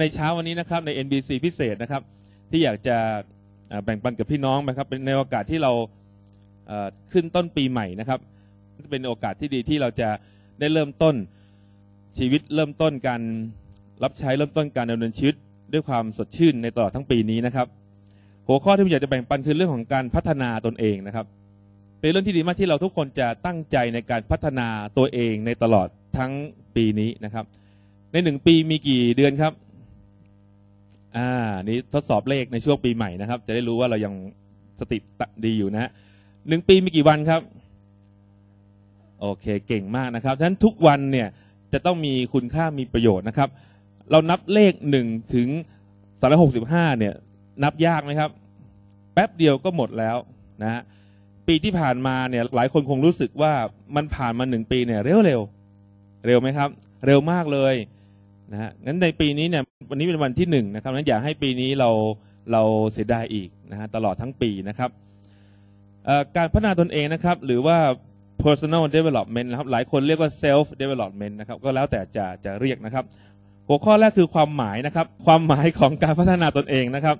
ในเช้าวันนี้นะครับใน NBC พิเศษนะครับ ที่อยากจะแบ่งปันกับพี่น้องนะครับเป็นในโอกาสที่เราขึ้นต้นปีใหม่นะครับเป็นโอกาสที่ดีที่เราจะได้เริ่มต้นชีวิตเริ่มต้นการ รับใช้เริ่มต้นการดำเนินชีวิตด้วยความสดชื่นในตลอดทั้งปีนี้นะครับ หัวข้อที่ผมอยากจะแบ่งปันคือเรื่องของการพัฒนาตนเองนะครับ เป็นเรื่องที่ดีมากที่เราทุกคนจะตั้งใจในการพัฒนาตัวเองในตลอดทั้งปีนี้นะครับ ในหนึ่งปีมีกี่เดือนครับอ่านี่ทดสอบเลขในช่วงปีใหม่นะครับ จะได้รู้ว่าเรายังสติดีอยู่นะฮะหนึ่งปีมีกี่วันครับโอเคเก่งมากนะครับฉะนั้นทุกวันเนี่ยจะต้องมีคุณค่ามีประโยชน์นะครับ เรานับเลขหนึ่งถึงสามร้อยหกสิบห้าเนี่ยนับยากไหมครับแป๊บเดียวก็หมดแล้วนะฮะปีที่ผ่านมาเนี่ยหลายคนคงรู้สึกว่ามันผ่านมาหนึ่งปีเนี่ยเร็วเร็ว เร็วไหมครับ เร็วมากเลยนะฮะงั้นในปีนี้เนี่ยวันนี้เป็นวันที่หนึ่งนะครับงั้นอยากให้ปีนี้เราเราเสียดายอีกนะฮะตลอดทั้งปีนะครับการพัฒนาตนเองนะครับหรือว่า personal development นะครับหลายคนเรียกว่า self development นะครับก็แล้วแต่จะจะเรียกนะครับ หัวข้อแรกคือความหมายนะครับความหมายของการพัฒนาตนเองนะครับ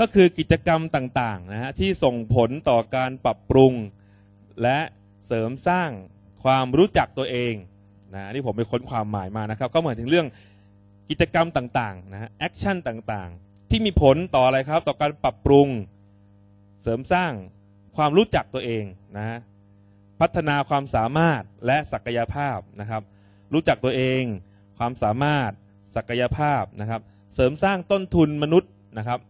ก็คือกิจกรรมต่างๆนะฮะที่ส่งผลต่อการปรับปรุงและเสริมสร้างความรู้จักตัวเองนะนี่ผมไปค้นความหมายมานะครับก็เหมือนถึงเรื่องกิจกรรมต่างๆนะฮะแอคชั่นต่างๆที่มีผลต่ออะไรครับต่อการปรับปรุง เสริมสร้างความรู้จักตัวเองนะพัฒนาความสามารถและศักยภาพนะครับรู้จักตัวเองความสามารถศักยภาพนะครับเสริมสร้างต้นทุนมนุษย์นะครับ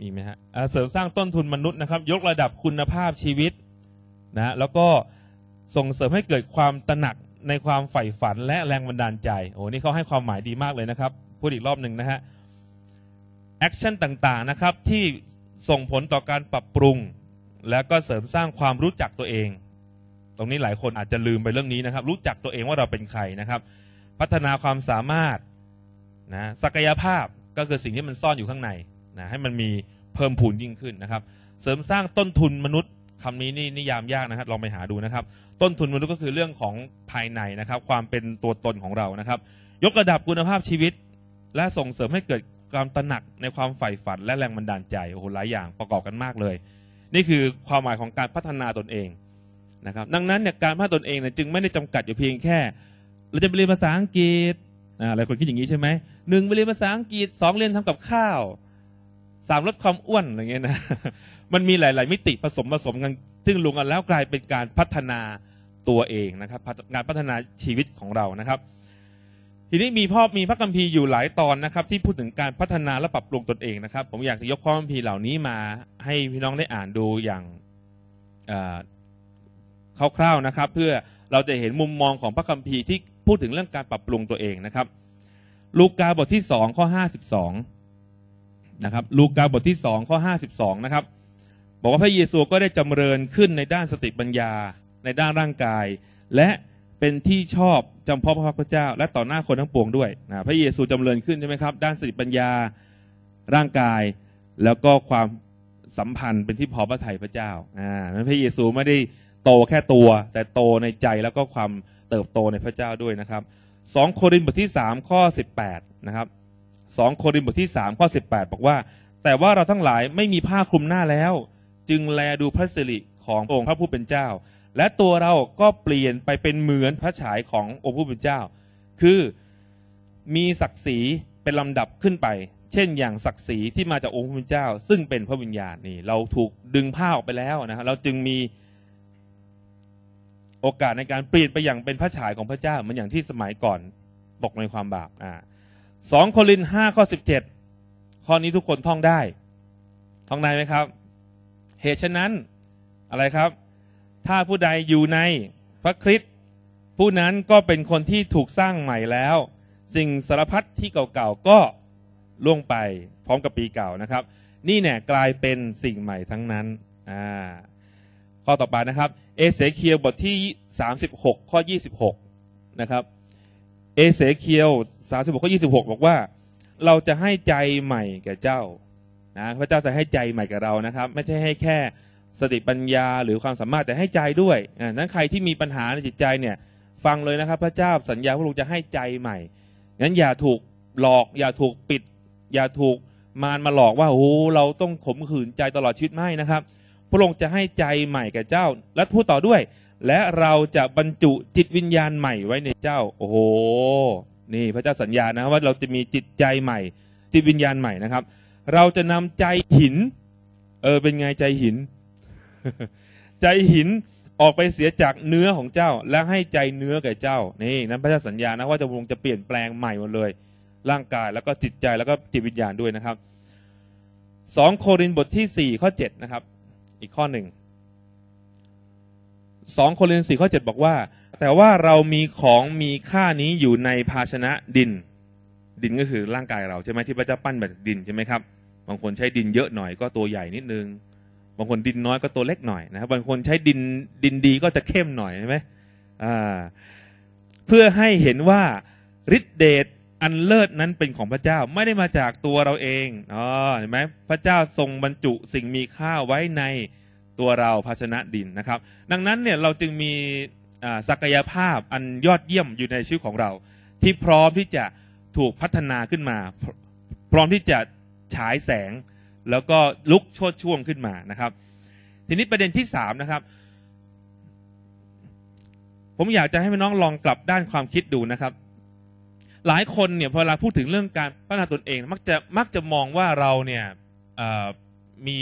มีไหมฮะเสริมสร้างต้นทุนมนุษย์นะครับ ยกระดับคุณภาพชีวิตนะแล้วก็ส่งเสริมให้เกิดความตระหนักในความใฝ่ฝันและแรงบันดาลใจโอ้นี่เขาให้ความหมายดีมากเลยนะครับพูดอีกรอบหนึ่งนะฮะแอคชั่นต่างๆ นะครับที่ส่งผลต่อการปรับปรุง และก็เสริมสร้างความรู้จักตัวเอง ตรงนี้หลายคนอาจจะลืมไปเรื่องนี้นะครับ รู้จักตัวเองว่าเราเป็นใครนะครับ พัฒนาความสามารถนะศักยภาพก็คือสิ่งที่มันซ่อนอยู่ข้างในนะให้มันมีเพิ่มพูนยิ่งขึ้นนะครับเสริมสร้างต้นทุนมนุษย์คำนี้นี่นิยามยากนะครับลองไปหาดูนะครับ ต้นทุนมนุษย์ก็คือเรื่องของภายในนะครับ ความเป็นตัวตนของเรานะครับ ยกระดับคุณภาพชีวิตและส่งเสริมให้เกิดความตระหนักในความใฝ่ฝันและแรงบันดาลใจโอ้โหหลายอย่างประกอบกันมากเลย นี่คือความหมายของการพัฒนาตนเองนะครับ ดังนั้นเนี่ยการพัฒนาตนเองเนี่ยจึงไม่ได้จำกัดอยู่เพียงแค่เราจะไปเรียนภาษาอังกฤษอะไรคนคิดอย่างนี้ใช่ไหมหนึ่งไปเรียนภาษาอังกฤษสองเรียนทำกับข้าวสามลดความอ้วนอะไรเงี้ยนะมันมีหลาย ๆ มิติผสมผสมกัน ซึ่งรวมกันแล้วกลายเป็นการพัฒนาตัวเองนะครับงานพัฒนาชีวิตของเรานะครับ ทีนี้มีพ่อมีพระคัมภีร์อยู่หลายตอนนะครับ ที่พูดถึงการพัฒนาและปรับปรุงตนเองนะครับ ผมอยากจะยกข้อคัมภีร์เหล่านี้มาให้พี่น้องได้อ่านดูอย่างคร่าว ๆ นะครับ เพื่อเราจะเห็นมุมมองของพระคัมภีร์ที่พูดถึงเรื่องการปรับปรุงตัวเองนะครับ ลูกาบทที่สองข้อห้าสิบสองนะครับ ลูกาบทที่สองข้อห้าสิบสองนะครับบอกว่าพระเยซูก็ได้จำเริญขึ้นในด้านสติปัญญาในด้านร่างกายและเป็นที่ชอบจำเพาะพระพักเจ้าและต่อหน้าคนทั้งปวงด้วยนะพระเยซูจำเริญขึ้นใช่ไหมครับด้านสติปัญญาร่างกายแล้วก็ความสัมพันธ์เป็นที่พอพระทัยพระเจ้าอ่านั้นพระเยซูไม่ได้โตแค่ตัว แต่โตในใจแล้วก็ความเติบโตในพระเจ้าด้วยนะครับสองโครินธ์บทที่สามข้อสิบแปดนะครับสองโครินธ์บทที่สามข้อสิบแปดบอกว่าแต่ว่าเราทั้งหลายไม่มีผ้าคลุมหน้าแล้วจึงแลดูพระสิริขององค์พระผู้เป็นเจ้า และตัวเราก็เปลี่ยนไปเป็นเหมือนพระฉายขององค์ผู้เป็นเจ้า คือมีศักดิ์ศรีเป็นลำดับขึ้นไป เช่นอย่างศักดิ์ศรีที่มาจากองค์พระผู้เป็นเจ้า ซึ่งเป็นพระวิญญาณนี่เราถูกดึงผ้าออกไปแล้วนะครับเราจึงมีโอกาสในการเปลี่ยนไปอย่างเป็นพระฉายของพระเจ้าเหมือนอย่างที่สมัยก่อนตกในความบาปอ่าสองโคลินห้าข้อสิบเจ็ดข้อนี้ทุกคนท่องได้ ท่องได้ไหมครับเหตุฉะนั้นอะไรครับ ถ้าผู้ใดอยู่ในพระคริสต์ผู้นั้นก็เป็นคนที่ถูกสร้างใหม่แล้ว สิ่งสารพัดที่เก่าๆ ก็ล่วงไปพร้อมกับปีเก่านะครับ นี่เนี่ยกลายเป็นสิ่งใหม่ทั้งนั้น ข้อต่อไปนะครับ เอเสเคียวบทที่ 36 ข้อ 26นะครับเอเสเคียว36ข้อ26 บอกว่าเราจะให้ใจใหม่แก่เจ้านะพระเจ้าจะให้ใจใหม่กับเรานะครับ ไม่ใช่ให้แค่สติปัญญาหรือความสามารถแต่ให้ใจด้วยนั้นใครที่มีปัญหาในจิตใจเนี่ยฟังเลยนะครับพระเจ้าสัญญาพระองค์จะให้ใจใหม่งั้นอย่าถูกหลอก อย่าถูกปิด อย่าถูกมารมาหลอกว่าโอ้เราต้องขมขื่นใจตลอดชีวิตไม่นะครับ พระองค์จะให้ใจใหม่แก่เจ้าและพูดต่อด้วย และเราจะบรรจุจิตวิญญาณใหม่ไว้ในเจ้า โอ้โหนี่พระเจ้าสัญญานะว่าเราจะมีจิตใจใหม่ จิตวิญญาณใหม่นะครับเราจะนำใจหินเออเป็นไงใจหิน ใจหินออกไปเสียจากเนื้อของเจ้าและให้ใจเนื้อแก่เจ้านี่นั้นพระเจ้าสัญญานะว่าจะวงจะเปลี่ยนแปลงใหม่หมดเลย ร่างกายแล้วก็จิตใจแล้วก็จิตวิญญาณด้วยนะครับ2โครินบทที่4ข้อ7นะครับ อีกข้อหนึ่ง2โครินสี่ข้อ7บอกว่า แต่ว่าเรามีของมีค่านี้อยู่ในภาชนะดินดินก็คือร่างกายเรา ใช่ไหมที่พระเจ้าปั้นมาจากดินใช่ไหมครับบางคนใช้ดินเยอะหน่อยก็ตัวใหญ่นิดนึงบางคนดินน้อยก็ตัวเล็กหน่อยนะครับ บางคนใช้ดินดินดีก็จะเข้มหน่อยใช่ไหมเพื่อให้เห็นว่าฤทธิเดชอันเลิศนั้นเป็นของพระเจ้าไม่ได้มาจากตัวเราเองอ๋อเห็นไหมพระเจ้าทรงบรรจุสิ่งมีค่าไว้ในตัวเราภาชนะดินนะครับ ดังนั้นเนี่ยเราจึงมีศักยภาพอันยอดเยี่ยมอยู่ในชีวิตของเรา ที่พร้อมที่จะถูกพัฒนาขึ้นมาพร้อมที่จะฉายแสงแล้วก็ลุกโชดช่วงขึ้นมานะครับ ทีนี้ประเด็นที่สามนะครับผมอยากจะให้พี่น้องลองกลับด้านความคิดดูนะครับ หลายคนเนี่ยพอเวลาพูดถึงเรื่องการพัฒนาตนเอง มักจะมักจะมองว่าเราเนี่ยมี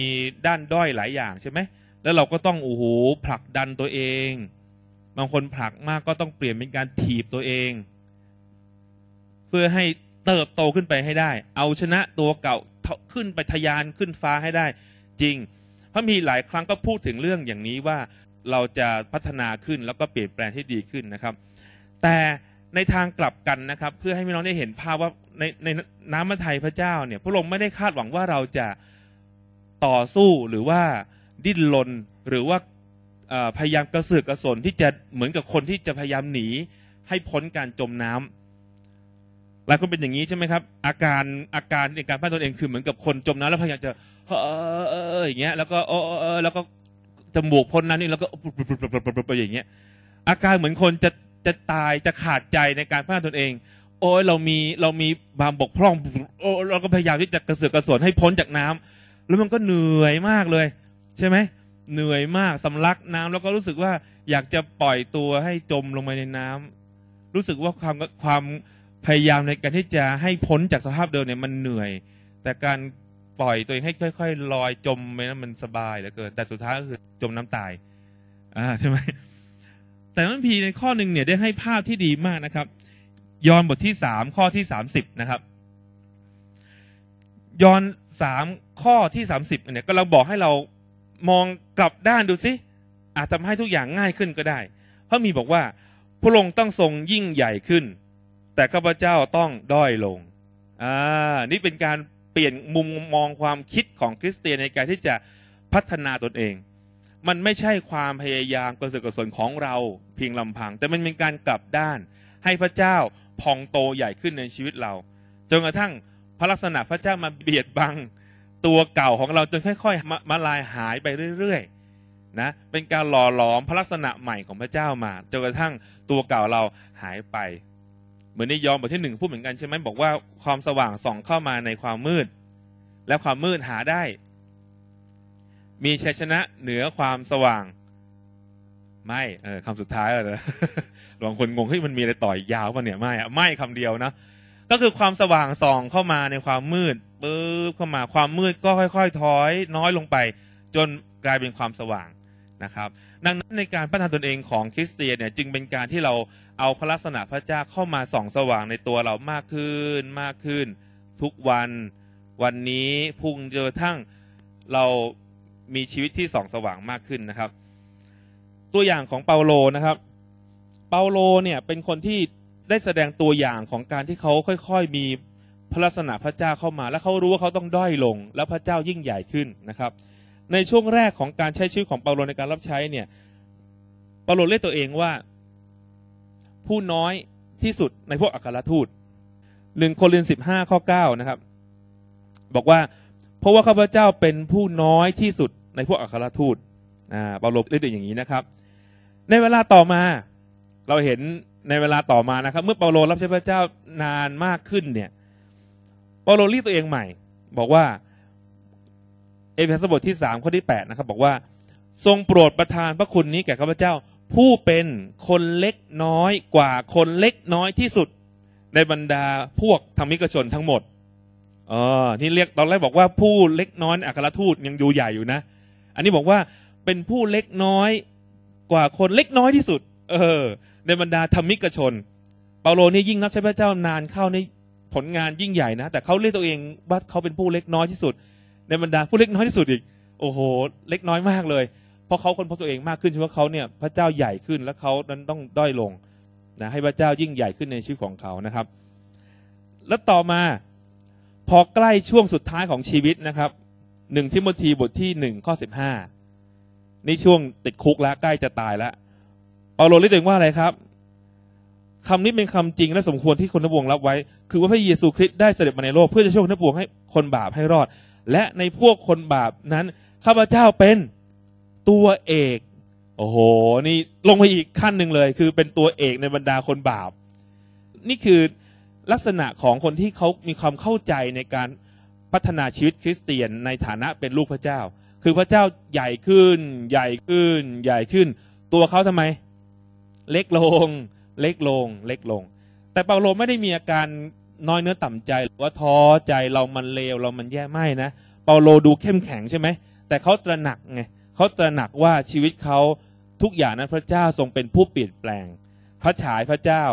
ด้านด้อยหลายอย่างใช่ไหมแล้วเราก็ต้องโอ้โหผลักดันตัวเองบางคนผลักมากก็ต้องเปลี่ยนเป็นการถีบตัวเองเพื่อให้เติบโตขึ้นไปให้ได้ เอาชนะตัวเก่าขึ้นไปทยานขึ้นฟ้าให้ได้จริงพระมีหลายครั้งก็พูดถึงเรื่องอย่างนี้ว่าเราจะพัฒนาขึ้น แล้วก็เปลี่ยนแปลงที่ดีขึ้นนะครับ แต่ในทางกลับกันนะครับ เพื่อให้พี่น้องได้เห็นภาพว่าในในน้ำมัทไทยพระเจ้าเนี่ยพระองค์ไม่ได้คาดหวังว่าเราจะต่อสู้หรือว่าดิ้นรนหรือว่าพยายามกระเสือกกระสนที่จะเหมือนกับคนที่จะพยายามหนีให้พ้นการจมน้ำลายคนเป็นอย่างนี้ใช่ไหมครับ อาการอาการในการพันาตนเองคือเหมือนกับคนจมน้ำแล้วพยายามจะเอออย่างเงี้ยแล้วก็เออเออแล้วก็จมูกพ้นน้ำนี่แล้วก็ปอย่างเงี้ย อาการเหมือนคนจะจะตายจะขาดใจในการพันาตนเอง โอ้ยเรามีเรามีบามบกพร่อง โอ้เราก็พยายามที่จะกระเสือกกระสนให้พ้นจากน้ำ แล้วมันก็เหนื่อยมากเลย ใช่ไหมเหนื่อยมากสำลักน้ำ แล้วก็รู้สึกว่าอยากจะปล่อยตัวให้จมลงไปในน้ำ รู้สึกว่าความความพยายามในการที่จะให้พ้นจากสภาพเดิมเนี่ยมันเหนื่อย แต่การปล่อยตัวเองให้ค่อย ๆ ลอยจมไปนั้นมันสบายเหลือเกิน แต่สุดท้ายก็คือจมน้ำตายอ่าใช่ไหมแต่่ันพีในข้อหนึ่งเนี่ยได้ให้ภาพที่ดีมากนะครับยอนบทที่สามข้อที่สามสิบนะครับยอนสามข้อที่สามสิบเนี่ยก็เราบอกให้เรามองกลับด้านดูสิอาจทำให้ทุกอย่างง่ายขึ้นก็ได้ เพราะมีบอกว่าพระองค์ต้องทรงยิ่งใหญ่ขึ้นแต่ข้าพเจ้าต้องด้อยลง อ่า นี่เป็นการเปลี่ยนมุมมองความคิดของคริสเตียนในการที่จะพัฒนาตนเอง มันไม่ใช่ความพยายามกระสือกระสนของเราเพียงลำพัง แต่มันเป็นการกลับด้านให้พระเจ้าพองโตใหญ่ขึ้นในชีวิตเรา จนกระทั่งพระลักษณะพระเจ้ามาเบียดบัง ตัวเก่าของเรา จนค่อยๆมามาลายหายไปเรื่อยๆ นะ เป็นการหล่อหลอมพระลักษณะใหม่ของพระเจ้ามาจนกระทั่งตัวเก่าเราหายไปเหมือนในยอห์นบทที่หนึ่งพูดเหมือนกันใช่ไหมบอกว่า ความสว่างส่องเข้ามาในความมืด และความมืดหาได้ มีชัยชนะเหนือความสว่าง ไม่เออคำสุดท้ายเลยลวงคนงงเฮ้ยมันมีอะไรต่อยยาวป่ะเนี่ยไม่อะไม่คำเดียวนะ ก็คือความสว่างส่องเข้ามาในความมืดปึ๊บเข้ามาความมืดก็ค่อยๆถอย น้อยลงไป จนกลายเป็นความสว่างนะครับ ดังนั้นในการพัฒนาตนเองของคริสเตียนเนี่ย จึงเป็นการที่เราเอาพระลักษณะพระเจ้าเข้ามาส่อง สว่างในตัวเรามากขึ้นมากขึ้น ทุกวัน วันนี้พุ่งจนทั้งเรามีชีวิตที่ส่อง สว่างมากขึ้นนะครับ ตัวอย่างของเปาโลนะครับ เปาโลเนี่ยเป็นคนที่ได้แสดงตัวอย่างของการที่เขาค่อยๆ มีพระลักษณะพระเจ้าเข้ามา และเขารู้ว่าเขาต้องด้อยลงแล้วพระเจ้ายิ่งใหญ่ขึ้นนะครับ ในช่วงแรกของการใช้ชีวิตของเปาโลในการรับใช้เนี่ยเปาโลเรียกตัวเองว่าผู้น้อยที่สุดในพวกอัครทูตหนึ่งโครินสิบห้าข้อเก้านะครับบอกว่า เพราะว่าข้าพเจ้าเป็นผู้น้อยที่สุดในพวกอัครทูตอ่าเปาโลเรีตัวอย่างนี้นะครับ ในเวลาต่อมาเราเห็นในเวลาต่อมานะครับ เมื่อเปาโลรับใช้พระเจ้านานมากขึ้นเนี่ยเปาโลรีตัวเองใหม่ บอกว่าเอเฟซัสบทที่สามข้อที่แปดนะครับบอกว่าทรงโปรดประทานพระคุณนี้แก่ข้าพเจ้าผู้เป็นคนเล็กน้อยกว่าคนเล็กน้อยที่สุด ในบรรดาพวกธรรมิกชนทั้งหมด เออนี่เรียกตอนแรกบอกว่าผู้เล็กน้อยอัครทูตยังดูใหญ่อยู่นะ อันนี้บอกว่าเป็นผู้เล็กน้อยกว่าคนเล็กน้อยที่สุด เออ ในบรรดาธรรมิกชน เปาโลนี่ยิ่งนับใช้พระเจ้านานเข้าในผลงานยิ่งใหญ่นะแต่เขาเรียกตัวเอง ว่าเขาเป็นผู้เล็กน้อยที่สุด ในบรรดาผู้เล็กน้อยที่สุดอีก โอ้โหเล็กน้อยมากเลยพราะเขาคนพบตัวเองมากขึ้นว่าเขาเนี่ย พระเจ้าใหญ่ขึ้นและเขานั้น ต้องด้อยลงนะให้พระเจ้ายิ่งใหญ่ขึ้นในชีวิตของเขานะครับ และต่อมาพอใกล้ช่วงสุดท้ายของชีวิตนะครับ หนึ่งทิโมธีบทที่หนึ่งข้อสิบห้านี่ช่วงติดคุกแล้วใกล้จะตายแล้วเปาโลเรียกตัวเองว่าอะไรครับคำนี้เป็นคำจริงและสมควรที่คนทั้งวงรับไว้ คือว่าพระเยซูคริสต์ได้เสด็จมาในโลกเพื่อจะช่วยคนทั้งวงให้คนบาปให้รอด และในพวกคนบาปนั้นข้าพเจ้าเป็นตัวเอก โอ้โห นี่ลงไปอีกขั้นหนึ่งเลย คือเป็นตัวเอกในบรรดาคนบาป นี่คือลักษณะของคนที่เขามีความเข้าใจในการพัฒนาชีวิตคริสเตียนในฐานะเป็นลูกพระเจ้า คือพระเจ้าใหญ่ขึ้น ใหญ่ขึ้น ใหญ่ขึ้น ตัวเขาทำไม เล็กลง เล็กลง เล็กลง แต่เปาโลไม่ได้มีอาการน้อยเนื้อต่ำใจ หรือว่าท้อใจเรามันเลวเรามันแย่ไม่นะ เปาโลดูเข้มแข็งใช่ไหม แต่เขาตระหนักไงเขาตระหนักว่าชีวิตเขาทุกอย่างนั้นพระเจ้าทรงเป็นผู้เปลี่ยนแปลง พระฉายพระเจ้า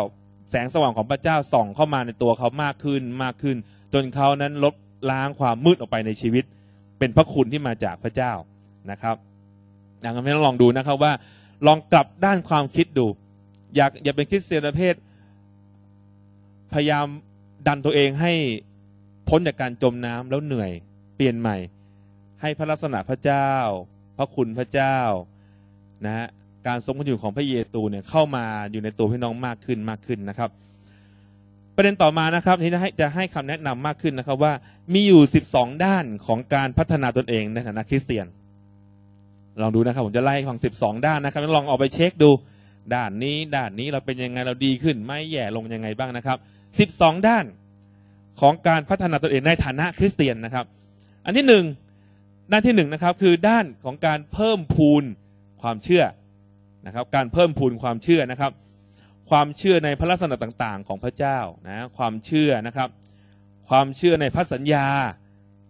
แสงสว่างของพระเจ้าส่องเข้ามาในตัวเขามากขึ้นมากขึ้นจนเขานั้นลบล้างความมืดออกไปในชีวิต เป็นพระคุณที่มาจากพระเจ้านะครับอย่างนั้นลองดูนะครับว่าลองกลับด้านความคิดดู อยากอย่าเป็นคริสเตียนประเภทพยายามดันตัวเองให้พ้นจากการจมน้ำแล้วเหนื่อย เปลี่ยนใหม่ ให้พระลักษณะพระเจ้าพระคุณพระเจ้านะฮะการทรงพระอยู่ของพระเยซูเนี่ยเข้ามาอยู่ในตัวพี่น้องมากขึ้นมากขึ้นนะครับ ประเด็นต่อมานะครับที่จะให้คำแนะนำมากขึ้นนะครับว่ามีอยู่ 12 ด้านของการพัฒนาตนเองในฐานะคริสเตียนลองดูนะครับผมจะไล่ฟัง12 ด้านนะครับลองออกไปเช็คดูด้านนี้ด้านนี้เราเป็นยังไงเราดีขึ้นไม่แย่ลงยังไงบ้างนะครับ 12 ด้านของการพัฒนาตนเองในฐานะคริสเตียนนะครับ อันที่หนึ่งด้านที่หนึ่งนะครับคือด้านของการเพิ่มพูนความเชื่อนะครับการเพิ่มพูนความเชื่อนะครับ ความเชื่อในพระลักษณะต่าง ๆ ของพระเจ้านะความเชื่อนะครับความเชื่อในพระสัญญา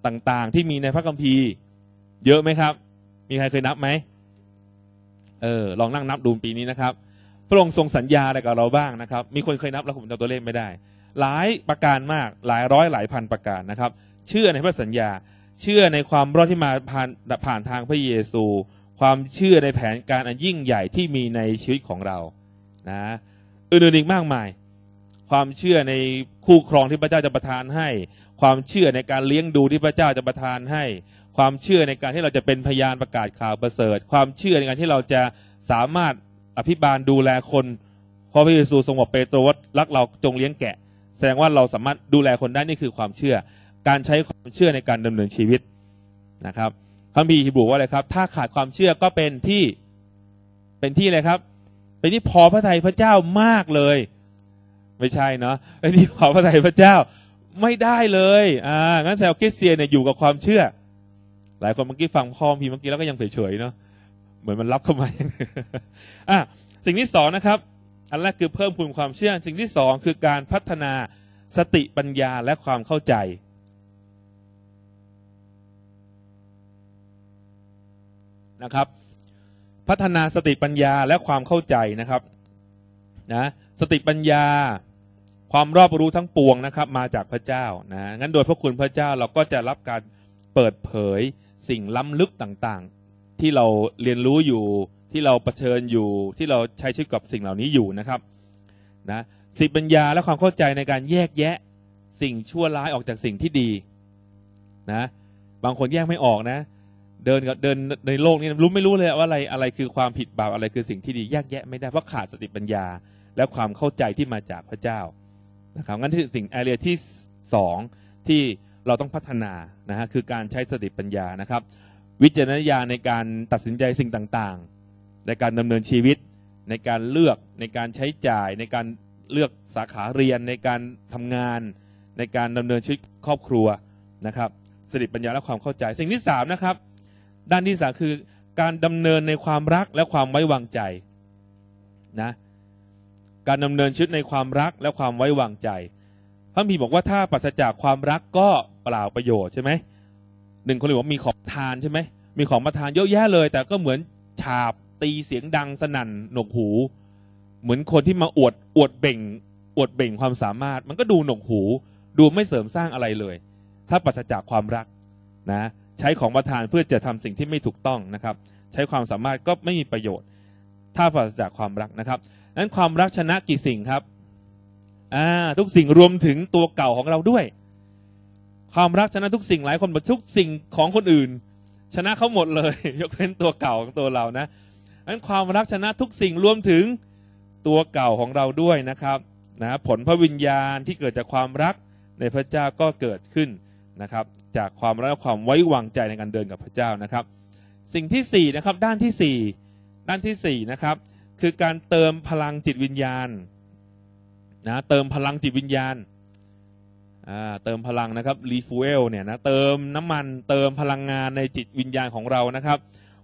ต่างๆ ที่มีในพระคัมภีร์ เยอะไหมครับ มีใครเคยนับไหมเออลองนั่งนับดูปีนี้นะครับพระองค์ทรงสัญญาอะไรกับเราบ้างนะครับ มีคนเคยนับแล้วผมจำตัวเลขไม่ได้ หลายประการมากหลายร้อยหลายพันประการนะครับ เชื่อในพระสัญญาเชื่อในความรอดที่มาผ่านผ่านทางพระเยซู ความเชื่อในแผนการอันยิ่งใหญ่ที่มีในชีวิตของเรานะอื่นๆอีกมากมาย ความเชื่อในคู่ครองที่พระเจ้าจะประทานให้ ความเชื่อในการเลี้ยงดูที่พระเจ้าจะประทานให้ ความเชื่อในการที่เราจะเป็นพยานประกาศข่าวประเสริฐ ความเชื่อในการที่เราจะสามารถอภิบาลดูแลคน เพราะพระเยซูทรงบอกเปโตรว่ารักเราจงเลี้ยงแกะ แสดงว่าเราสามารถดูแลคนได้นี่คือความเชื่อการใช้ความเชื่อในการดำเนินชีวิตนะครับคัมภีร์ฮิบรูว่าอะไรครับ ถ้าขาดความเชื่อก็เป็นที่เป็นที่อะไรครับ เป็นที่พอพระทัยพระเจ้ามากเลย ไม่ใช่เนาะเป็นที่พอพระทัยพระเจ้าไม่ได้เลย อ่างั้นแซวคริสเตียนเนี่ยอยู่กับความเชื่อ หลายคนเมื่อกี้ฟังข้อมพีเมื่อกี้แล้วก็ยังเฉยๆเนาะเหมือนมันรับเข้ามาอ่ะสิ่งที่สองนะครับ อันแรกคือเพิ่มพูนความเชื่อ สิ่งที่สองคือการพัฒนาสติปัญญาและความเข้าใจนะครับพัฒนาสติปัญญาและความเข้าใจนะครับนะสติปัญญาความรอบรู้ทั้งปวงนะครับมาจากพระเจ้านะงั้นโดยพระคุณพระเจ้าเราก็จะรับการเปิดเผยสิ่งล้ำลึกต่างๆ ที่เราเรียนรู้อยู่ที่เราเผชิญอยู่ที่เราใช้ชีวิตกับสิ่งเหล่านี้อยู่นะครับนะสติปัญญาและความเข้าใจในการแยกแยะสิ่งชั่วร้ายออกจากสิ่งที่ดีนะบางคนแยกไม่ออกนะเดินกับเดินในโลกนี้รู้ไม่รู้เลยว่าอะไรอะไรคือความผิดบาปอะไรคือสิ่งที่ดีแยกแยะไม่ได้เพราะขาดสติปัญญา และความเข้าใจที่มาจากพระเจ้านะครับงั้นที่สิ่งแอเรียที่2ที่เราต้องพัฒนานะฮะคือการใช้สติปัญญานะครับ วิจารณญาณในการตัดสินใจสิ่งต่างๆ ในการดำเนินชีวิต ในการเลือกในการใช้จ่าย ในการเลือกสาขาเรียน ในการทำงาน ในการดำเนินชีวิตครอบครัวนะครับสติปัญญาและความเข้าใจสิ่งที่ 3 นะครับด้านที่สามคือการดำเนินในความรักและความไว้วางใจนะ การดำเนินชุดในความรักและความไว้วางใจพระมีบอกว่าถ้าปราศจากความรักก็เปล่าประโยชน์ใช่ไหมหนึ่งคนเลยบอกมีของทานใช่ไหมมีของมาทานเยอะแยะเลย แต่ก็เหมือนฉาบตีเสียงดังสนั่นหนวกหู เหมือนคนที่มาอวดอวดเบ่ง อวดเบ่งความสามารถมันก็ดูหนวกหู ดูไม่เสริมสร้างอะไรเลย ถ้าปราศจากความรักนะใช้ของประทานเพื่อจะทำสิ่งที่ไม่ถูกต้องนะครับ ใช้ความสามารถก็ไม่มีประโยชน์ถ้าปราศจากความรักนะครับนั้นความรักชนะกี่สิ่งครับอ่าทุกสิ่งรวมถึงตัวเก่าของเราด้วย ความรักชนะทุกสิ่งหลายคนบอกทุกสิ่งของคนอื่น ชนะเขาหมดเลยยกเว้นตัวเก่าของตัวเรานะนั้นความรักชนะทุกสิ่งรวมถึงตัวเก่าของเราด้วยนะครับนะผลพระวิญญาณที่เกิดจากความรักในพระเจ้าก็เกิดขึ้นนะครับจากความรักความไว้วางใจในการเดินกับพระเจ้านะครับ สิ่งที่ 4นะครับด้านที่ 4 ด้านที่4นะครับคือการเติมพลังจิตวิญญาณนะเติมพลังจิตวิญญาณเติมพลังนะครับรีฟูเอลเนี่ยนะเติมน้ำมันเติมพลังงานในจิตวิญญาณของเรานะครับ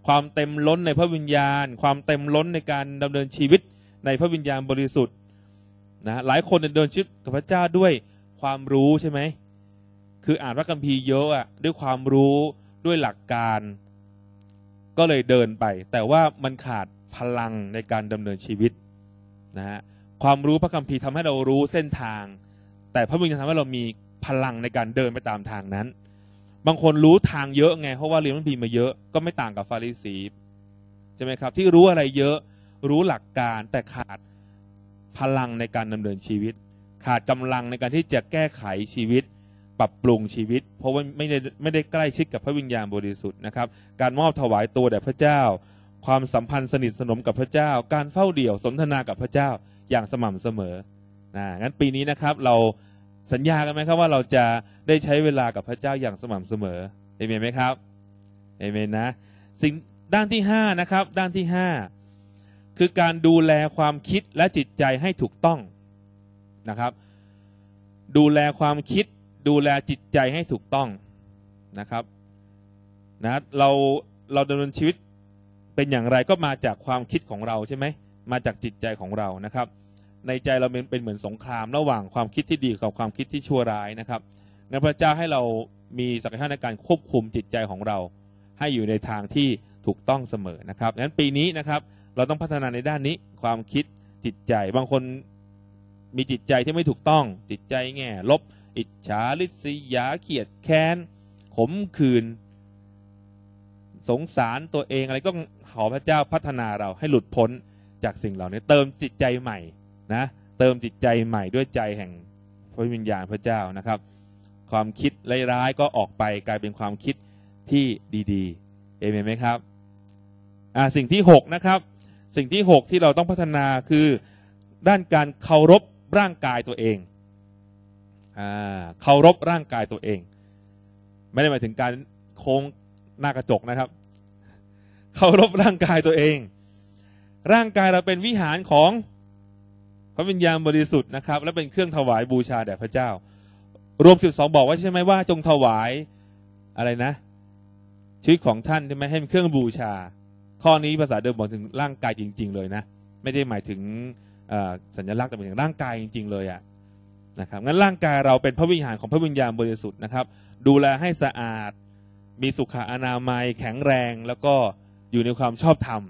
ความเต็มล้นในพระวิญญาณ ความเต็มล้นในการดำเนินชีวิตในพระวิญญาณบริสุทธิ์นะหลายคนเดินชีวิตกับพระเจ้าด้วยความรู้ใช่ไหมคืออ่านพระคัมภีร์เยอะอะด้วยความรู้ด้วยหลักการก็เลยเดินไป แต่ว่ามันขาดพลังในการดำเนินชีวิตนะฮะความรู้พระคัมภีร์ทำให้เรารู้เส้นทาง แต่พระวิญญาณทำให้เรามีพลังในการเดินไปตามทางนั้น บางคนรู้ทางเยอะไงเพราะว่าเรียนพระคัมภีร์มาเยอะก็ไม่ต่างกับฟาริสีใช่ไหมครับที่รู้อะไรเยอะรู้หลักการแต่ขาดพลังในการดำเนินชีวิต ขาดกำลังในการที่จะแก้ไขชีวิตปรับปรุงชีวิต เพราะว่าไม่ได้ไม่ได้ใกล้ชิดกับพระวิญญาณบริสุทธิ์นะครับการมอบถวายตัวแด่พระเจ้าความสัมพันธ์สนิทสนมกับพระเจ้า การเฝ้าเดี่ยวสนทนากับพระเจ้าอย่างสม่ำเสมอนะงั้นปีนี้นะครับเราสัญญากันไหมครับว่าเราจะได้ใช้เวลากับพระเจ้าอย่างสม่ำเสมอเอเมนไหมครับเอเมนนะสิ่งด้านที่5นะครับด้านที่5 คือการดูแลความคิดและจิตใจให้ถูกต้องนะครับ ดูแลความคิดดูแลจิตใจให้ถูกต้องนะครับนะเราเราดำเนินชีวิตเป็นอย่างไรก็มาจากความคิดของเรา ใช่ไหมมาจากจิตใจของเรานะครับ ในใจเราเป็นเป็นเหมือนสงครามระหว่างความคิดที่ดีกับความคิดที่ชั่วร้ายนะครับงนพระเจ้าให้เรามีศักยภาพในการควบคุมจิตใจของเรา ให้อยู่ในทางที่ถูกต้องเสมอนะครับงั้นปีนี้นะครับเราต้องพัฒนาในด้านนี้ความคิดจิตใจ บางคนมีจิตใจที่ไม่ถูกต้อง จิตใจแง่ลบอิจฉาลิษยาเขียดแค้นขมขื่นสงสารตัวเอง อะไรก็ขอพระเจ้าพัฒนาเราให้หลุดพ้นจากสิ่งเหล่านี้ เติมจิตใจใหม่นะเติมจิตใจใหม่ด้วยใจแห่งพระวิญญาณพระเจ้านะครับ ความคิดร้ายๆก็ออกไปกลายเป็นความคิดที่ดีๆเอเมนไหมครับอ่าสิ่งที่6นะครับ สิ่งที่ 6 ที่เราต้องพัฒนาคือด้านการเคารพร่างกายตัวเองเคารพร่างกายตัวเอง ไม่ได้หมายถึงการโค้งหน้ากระจกนะครับเคารพร่างกายตัวเอง ร่างกายเราเป็นวิหารของพระวิญญาณบริสุทธิ์นะครับ และเป็นเครื่องถวายบูชาแด่พระเจ้ารวมสิบสองบอกว่าใช่ไหมว่า จงถวายอะไรนะชีวิตของท่านใช่ไหมให้เป็นเครื่องบูชา ข้อนี้ภาษาเดิมบอกถึงร่างกายจริงๆเลยนะไม่ได้หมายถึงสัญลักษณ์แต่หมายถึงร่างกายจริง ๆ เลยอะ่ะนะครับงั้นร่างกายเราเป็นพระวิหารของพระวิญญาณบริสุทธิ์นะครับ ดูแลให้สะอาดมีสุขอนามัยแข็งแรงแล้วก็อยู่ในความชอบธรรม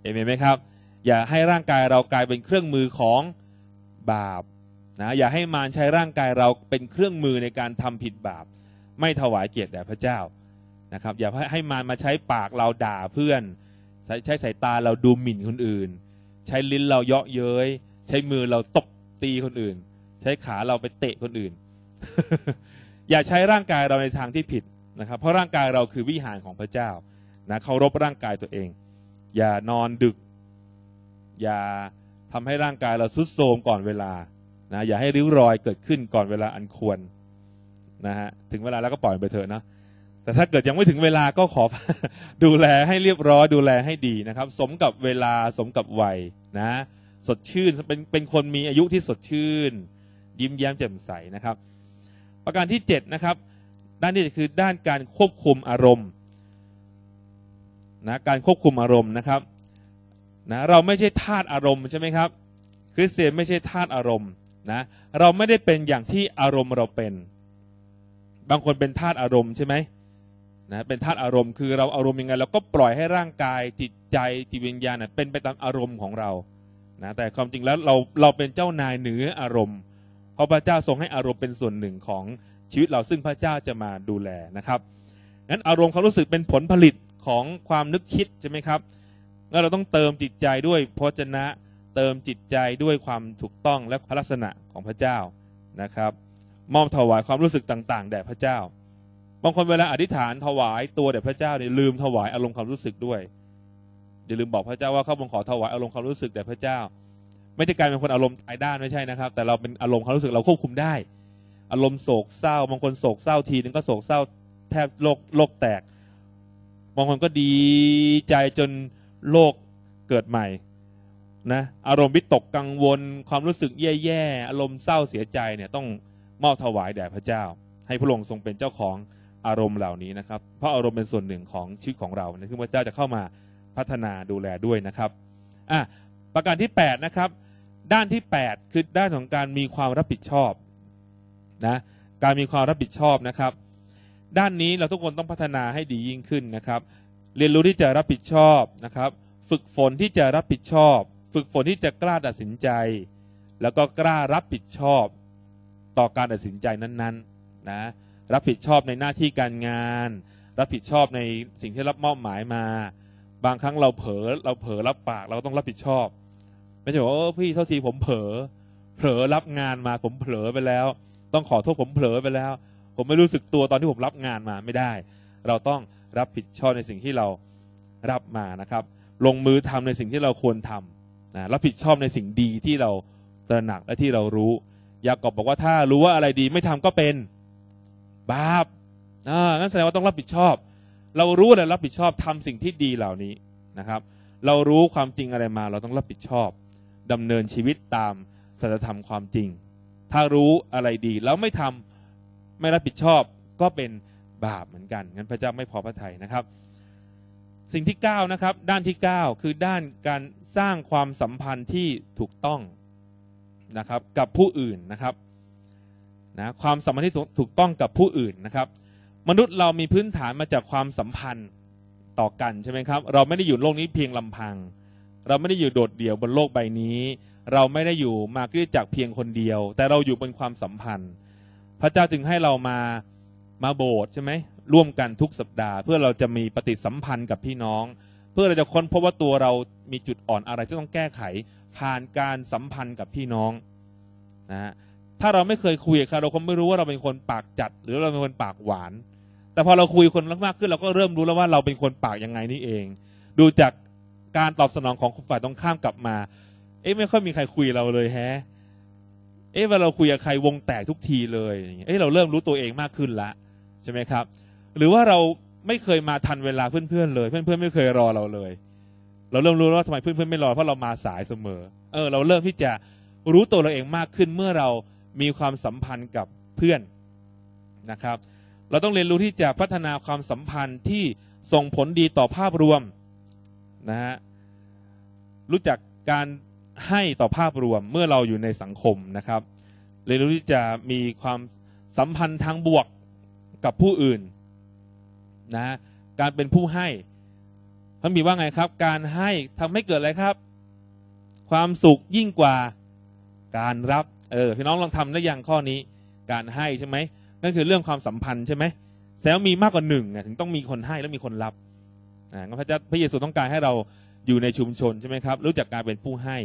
เอเมนไหมครับ อย่าให้ร่างกายเรากลายเป็นเครื่องมือของบาปนะอย่าให้มารใช้ร่างกายเราเป็นเครื่องมือในการทำผิดบาป ไม่ถวายเกียรติแด่พระเจ้านะครับอย่าให้มารมาใช้ปากเราด่าเพื่อนใช้ใช้สายตาเราดูหมิ่นคนอื่นใช้ลิ้นเราเยาะเย้ย ใช้มือเราตบตีคนอื่นใช้ขาเราไปเตะคนอื่น อย่าใช้ร่างกายเราในทางที่ผิดนะครับ เพราะร่างกายเราคือวิหารของพระเจ้านะ เคารพร่างกายตัวเอง อย่านอนดึก อย่าทำให้ร่างกายเราซุดโทรมก่อนเวลา นะ อย่าให้ริ้วรอยเกิดขึ้นก่อนเวลาอันควรนะฮะ ถึงเวลาแล้วก็ปล่อยไปเถอะนะ แต่ถ้าเกิดยังไม่ถึงเวลาก็ขอ ดูแลให้เรียบร้อย ดูแลให้ดีนะครับ สมกับเวลา สมกับวัยนะ สดชื่น เป็นเป็นคนมีอายุที่สดชื่นยิ้มแย้มแจ่มใสนะครับ ประการที่7นะครับ ด้านนี้คือด้านการควบคุมอารมณ์นะ การควบคุมอารมณ์นะครับนะเราไม่ใช่ทาตอารมณ์ใช่ไหมครับ คริสเตียนไม่ใช่ทาตอารมณ์นะ เราไม่ได้เป็นอย่างที่อารมณ์เราเป็น บางคนเป็นทาตอารมณ์ใช่ไหมนะ เป็นธาตุอารมณ์ คือเราอารมณ์ยังไงเราก็ปล่อยให้ร่างกายจิตใจจิตวิญญาณเป็นไปตามอารมณ์ของเรานะแต่ความจริงแล้วเราเราเป็นเจ้านายเหนืออารมณ์เพราะพระเจ้าทรงให้อารมณ์เป็นส่วนหนึ่งของชีวิตเราซึ่งพระเจ้าจะมาดูแลนะครับ งั้นอารมณ์ความรู้สึกเป็นผลผลิตของความนึกคิดใช่ไหมครับงั้นเราต้องเติมจิตใจด้วยพระชนะ เติมจิตใจด้วยความถูกต้องและพระลักษณะของพระเจ้านะครับ มอบถวายความรู้สึกต่างๆแด่พระเจ้า บางคนเวลาอธิษฐานถวายตัวแด่พระเจ้าเนี่ยลืมถวายอารมณ์ความรู้สึกด้วยอย่าลืมบอกพระเจ้าว่าข้าพงขอถวายอารมณ์ความรู้สึกแด่พระเจ้าไม่ใช่กลายเป็นคนอารมณ์ตายด้านไม่ใช่นะครับแต่เราเป็นอารมณ์ความรู้สึกเราควบคุมได้ อารมณ์โศกเศร้าบางคนโศกเศร้าทีนึงก็โศกเศร้าแทบโลกโลกแตก บางคนก็ดีใจจนโลกเกิดใหม่นะอารมณ์วิตกกังวล ความรู้สึกแย่ๆอารมณ์เศร้าเสียใจเนี่ยต้องมอบถวายแด่พระเจ้า ให้พระองค์ทรงเป็นเจ้าของอารมณ์เหล่านี้นะครับ เพราะอารมณ์เป็นส่วนหนึ่งของชีวิตของเราซึ่งพระเจ้าจะเข้ามาพัฒนาดูแลด้วยนะครับอ่ะประการที่ 8 นะครับด้านที่ 8 คือด้านของการมีความรับผิดชอบนะการมีความรับผิดชอบนะครับ ด้านนี้เราทุกคนต้องพัฒนาให้ดียิ่งขึ้นนะครับ เรียนรู้ที่จะรับผิดชอบนะครับฝึกฝนที่จะรับผิดชอบ ฝึกฝนที่จะกล้าตัดสินใจ แล้วก็กล้ารับผิดชอบต่อการตัดสินใจนั้นๆนะรับผิดชอบในหน้าที่การงาน รับผิดชอบในสิ่งที่รับมอบหมายมา บางครั้งเราเผลอเราเผลอรับปาก เราก็ต้องรับผิดชอบไม่ใช่ว่าพี่เท่าทีผมเผลอเผลอรับงานมาผมเผลอไปแล้ว ต้องขอโทษผมเผลอไปแล้ว ผมไม่รู้สึกตัวตอนที่ผมรับงานมาไม่ได้ เราต้องรับผิดชอบในสิ่งที่เรารับมานะครับ ลงมือทำในสิ่งที่เราควรทำนะรับผิดชอบในสิ่งดีที่เราตระหนักและที่เรารู้ยากอบบอกว่าถ้ารู้ว่าอะไรดีไม่ทำก็เป็นบาปนั่นแสดงว่าต้องรับผิดชอบ เรารู้และรับผิดชอบทำสิ่งที่ดีเหล่านี้นะครับ เรารู้ความจริงอะไรมา เราต้องรับผิดชอบดำเนินชีวิตตามสัจธรรมความจริง ถ้ารู้อะไรดีแล้วไม่ทำไม่รับผิดชอบก็เป็นบาปเหมือนกันงั้นพระเจ้าไม่พอพระทัยนะครับ สิ่งที่9นะครับด้านที่ 9 คือด้านการสร้างความสัมพันธ์ที่ถูกต้องนะครับกับผู้อื่นนะครับนะความสัมพันธ์ที่ถูกต้องกับผู้อื่นนะครับ มนุษย์เรามีพื้นฐานมาจากความสัมพันธ์ต่อกันใช่ไหมครับเราไม่ได้อยู่โลกนี้เพียงลำพังเราไม่ได้อยู่โดดเดี่ยวบนโลกใบนี้ เราไม่ได้อยู่มาคริสจักรเพียงคนเดียว แต่เราอยู่บนความสัมพันธ์ พระเจ้าจึงให้เรามามาโบสถ์ใช่ไหมร่วมกันทุกสัปดาห์ เพื่อเราจะมีปฏิสัมพันธ์กับพี่น้อง เพื่อเราจะค้นพบว่าตัวเรามีจุดอ่อนอะไรที่ต้องแก้ไขผ่านการสัมพันธ์กับพี่น้องนะฮะถ้าเราไม่เคยคุยกับเราคงไม่รู้ว่าเราเป็นคนปากจัด หรือเราเป็นคนปากหวาน แต่พอเราคุยคนมากขึ้นเราก็เริ่มรู้แล้วว่าเราเป็นคนปากยังไงนี่เองดูจากการตอบสนองของฝ่ายตรงข้ามกลับมา เอ๊ะไม่ค่อยมีใครคุยเราเลยแฮะ เอ๊ะเวลาเราคุยกับใครวงแตกทุกทีเลย เอ๊ะเราเริ่มรู้ตัวเองมากขึ้นละใช่ไหมครับ หรือว่าเราไม่เคยมาทันเวลาเพื่อนๆเลย เพื่อนๆไม่เคยรอเราเลย เราเริ่มรู้ว่าทำไมเพื่อนๆไม่รอเพราะเรามาสายเสมอ เออเราเริ่มที่จะรู้ตัวเราเองมากขึ้น เมื่อเรามีความสัมพันธ์กับเพื่อนนะครับ เราต้องเรียนรู้ที่จะพัฒนาความสัมพันธ์ที่ส่งผลดีต่อภาพรวมนะฮะรู้จักการให้ต่อภาพรวมเมื่อเราอยู่ในสังคมนะครับ เรียนรู้ที่จะมีความสัมพันธ์ทางบวกกับผู้อื่นนะการเป็นผู้ให้พระมีว่าไงครับ การให้ทำให้เกิดอะไรครับ ความสุขยิ่งกว่าการรับเออพี่น้องลองทำได้ยังข้อนี้ การให้ใช่ไหมนั่นคือเรื่องความสัมพันธ์ใช่ไหมแล้วมีมากกว่าหนึ่งถึงต้องมีคนให้และมีคนรับนะพระเจ้าพระเยซูต้องการให้เราอยู่ในชุมชนใช่ไหมครับ รู้จักการเป็นผู้ให้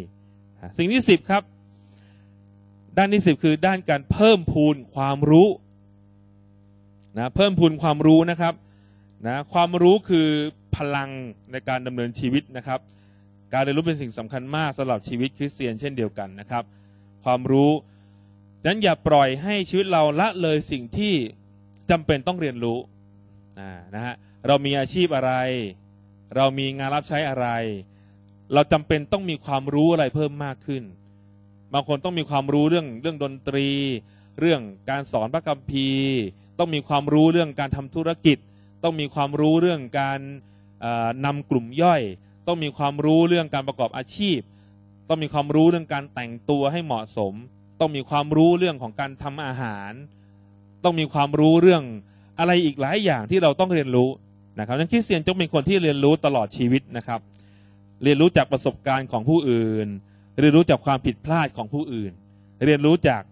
สิ่งที่สิบครับ ด้านที่สิบคือด้านการเพิ่มพูนความรู้นะเพิ่มพูนความรู้นะครับนะความรู้คือพลังในการดำเนินชีวิตนะครับ การเรียนรู้เป็นสิ่งสำคัญมากสำหรับชีวิตคริสเตียนเช่นเดียวกันนะครับความรู้ดังนั้นอย่าปล่อยให้ชีวิตเราละเลยสิ่งที่จำเป็นต้องเรียนรู้นะฮะเรามีอาชีพอะไรเรามีงานรับใช้อะไร เราจำเป็นต้องมีความรู้อะไรเพิ่มมากขึ้น บางคนต้องมีความรู้เรื่องเรื่องดนตรี เรื่องการสอนพระคัมภีร์ ต้องมีความรู้เรื่องการทำธุรกิจ ต้องมีความรู้เรื่องการนำกลุ่มย่อย ต้องมีความรู้เรื่องการประกอบอาชีพ ต้องมีความรู้เรื่องการแต่งตัวให้เหมาะสม ต้องมีความรู้เรื่องของการทำอาหาร ต้องมีความรู้เรื่องอะไรอีกหลายอย่างที่เราต้องเรียนรู้นะครับนั้นคริสเตียนจงเป็นคนที่เรียนรู้ตลอดชีวิตนะครับ เรียนรู้จากประสบการณ์ของผู้อื่น เรียนรู้จากความผิดพลาดของผู้อื่น เรียนรู้จาก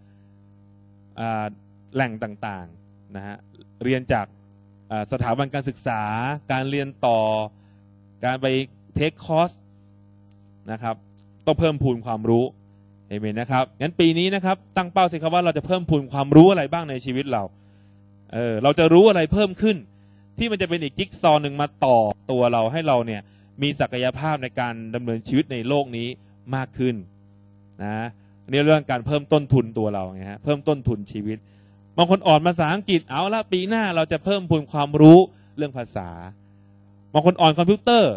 แหล่งต่างๆนะฮะเรียนจากสถาบันการศึกษา การเรียนต่อการไปเทคคอร์สนะครับต้องเพิ่มพูนความรู้เอเมนนะครับงั้นปีนี้นะครับตั้งเป้าสิครับว่าเราจะเพิ่มพูนความรู้อะไรบ้างในชีวิตเราเออเราจะรู้อะไรเพิ่มขึ้นที่มันจะเป็นอีกจิ๊กซอหนึ่งมาต่อตัวเราให้เราเนี่ยมีศักยภาพในการดำเนินชีวิตในโลกนี้มากขึ้นนะนี่เรื่องการเพิ่มต้นทุนตัวเราไงฮะเพิ่มต้นทุนชีวิตบางคนอ่อนภาษาอังกฤษเอาละปีหน้าเราจะเพิ่มพูนความรู้เรื่องภาษาบางคนอ่อนคอมพิวเตอร์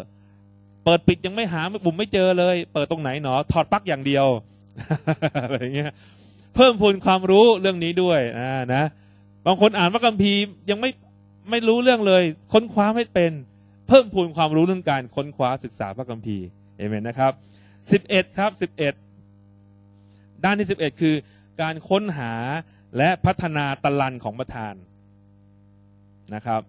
เปิดปิดยังไม่หาบุ่มไม่เจอเลย เปิดตรงไหนหนอ ถอดปลั๊กอย่างเดียวอะไรเงี้ยเพิ่มพูนความรู้เรื่องนี้ด้วยนะนะบางคนอ่านพระคัมภีร์ยังไม่ไม่รู้เรื่องเลยค้นคว้าไม่เป็นเพิ่มพูนความรู้เรื่องการค้นคว้าศึกษาพระคัมภีร์เอเมนนะครับสิบเอ็ดครับสิบเอ็ดด้านที่สิบเอ็ดคือการค้นหาและพัฒนาตะลันของประธานนะครับ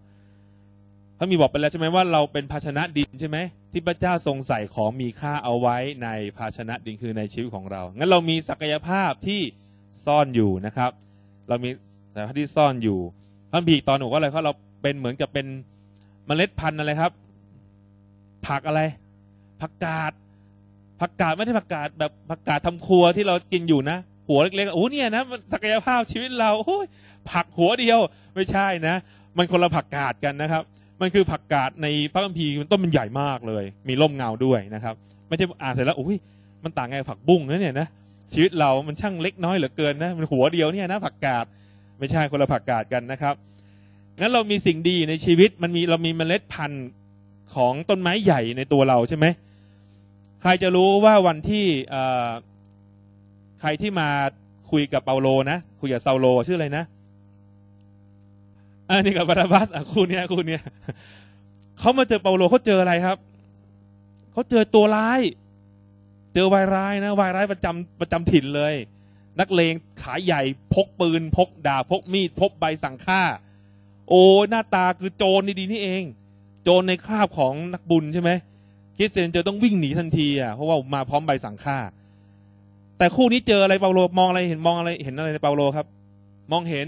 พระมีบอกไปแล้วใช่ไหมว่าเราเป็นภาชนะดินใช่ไหมที่พระเจ้าทรงใส่ของมีค่าเอาไว้ในภาชนะดินคือในชีวิตของเรา งั้นเรามีศักยภาพที่ซ่อนอยู่นะครับ เรามีศักยภาพที่ซ่อนอยู่พระพีตอนหนูว่าอะไรเขาเราเป็นเหมือนกับเป็นเมล็ดพันธุ์อะไรครับ ผักอะไร ผักกาดผักกาดไม่ใช่ผักกาดแบบผักกาดทำครัวที่เรากินอยู่นะ หัวเล็กๆโอ้เนี่ยนะศักยภาพชีวิตเราโอ้ยผักหัวเดียว ไม่ใช่นะ มันคนละผักกาดกันนะครับ มันคือผักกาดในพระคัมภีร์มันต้นมันใหญ่มากเลย มีร่มเงาด้วยนะครับไม่ใช่อ่านเสร็จแล้วโอ้ยมันต่างไงผักบุ้งนะเนี่ยนะ ชีวิตเรามันช่างเล็กน้อยเหลือเกินนะมันหัวเดียวเนี่ยนะผักกาดไม่ใช่คนละผักกาดกันนะครับงั้นเรามีสิ่งดีในชีวิต มันมีเรามีเมล็ดพันธุ์ของต้นไม้ใหญ่ในตัวเราใช่ไหม ใครจะรู้ว่าวันที่ใครที่มาคุยกับเปาโลนะ คุยกับซาโลชื่ออะไรนะอันนี้กับบาราบัสอ่ะคู่เนี้ยคู่เนี้ยเขามาเจอเปาโลเขาเจออะไรครับเขาเจอตัวร้าย เจอวายร้ายนะวายร้ายประจำประจำถิ่นเลย นักเลงขาใหญ่พกปืนพกดาบพกมีดพกใบสั่งฆ่าโอ้หน้าตาคือโจรดี ๆ นี่เอง โจรในคราบของนักบุญใช่ไหมคริสเตียนเจอต้องวิ่งหนีทันที อ่ะ เพราะว่ามาพร้อมใบสั่งฆ่าแต่คู่นี้เจออะไรเปาโลมองอะไรเห็นมองอะไรเห็นอะไรในเปาโลครับ มองเห็น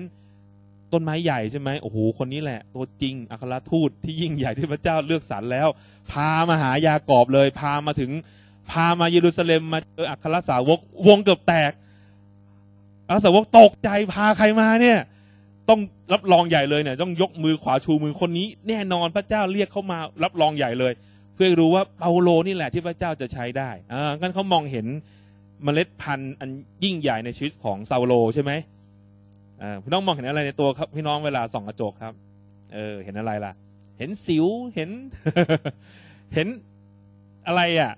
ต้นไม้ใหญ่ใช่ไหมโอ้โห คนนี้แหละ ตัวจริงอัครทูตที่ยิ่งใหญ่ที่พระเจ้าเลือกสรรแล้ว พามาหายากอบเลย พามาถึงพามาเยรูซาเล็มมาเจออัครสาวกวงเกือบแตกอัครสาวกตกใจพาใครมาเนี่ยต้องรับรองใหญ่เลยเนี่ย ต้องยกมือขวาชูมือคนนี้แน่นอนพระเจ้าเรียกเขามา รับรองใหญ่เลย เพื่อรู้ว่าเปาโลนี่แหละที่พระเจ้าจะใช้ได้อ่างั้นเขามองเห็นเมล็ดพันธุ์อันยิ่งใหญ่ในชีวิตของซาโลใช่ไหมอ่าพี่น้องมองเห็นอะไรในตัวครับพี่น้องเวลาส่องกระจกครับ เออ เห็นอะไรล่ะ เห็นสิวเห็น เห็นอะไรอ่ะ